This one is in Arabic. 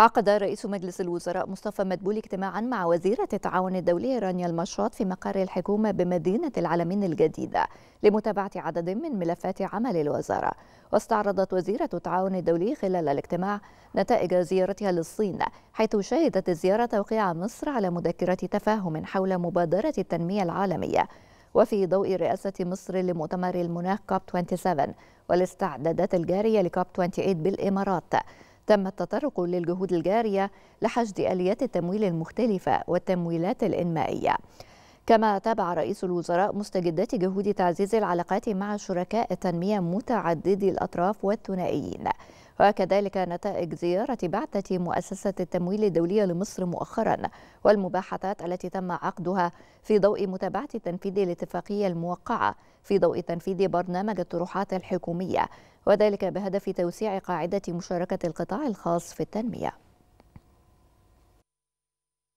عقد رئيس مجلس الوزراء مصطفى مدبولي اجتماعا مع وزيرة التعاون الدولي رانيا المشاط في مقر الحكومة بمدينة العالمين الجديدة لمتابعة عدد من ملفات عمل الوزارة واستعرضت وزيرة التعاون الدولي خلال الاجتماع نتائج زيارتها للصين حيث شهدت الزيارة توقيع مصر على مذكرة تفاهم حول مبادرة التنمية العالمية وفي ضوء رئاسة مصر لمؤتمر المناخ كوب 27 والاستعدادات الجارية لكوب 28 بالإمارات تم التطرق للجهود الجارية لحشد آليات التمويل المختلفة والتمويلات الإنمائية كما تابع رئيس الوزراء مستجدات جهود تعزيز العلاقات مع شركاء التنمية متعددي الأطراف والثنائيين وكذلك نتائج زيارة بعثة مؤسسة التمويل الدولية لمصر مؤخرا والمباحثات التي تم عقدها في ضوء متابعة تنفيذ الاتفاقية الموقعة في ضوء تنفيذ برنامج الطروحات الحكومية وذلك بهدف توسيع قاعدة مشاركة القطاع الخاص في التنمية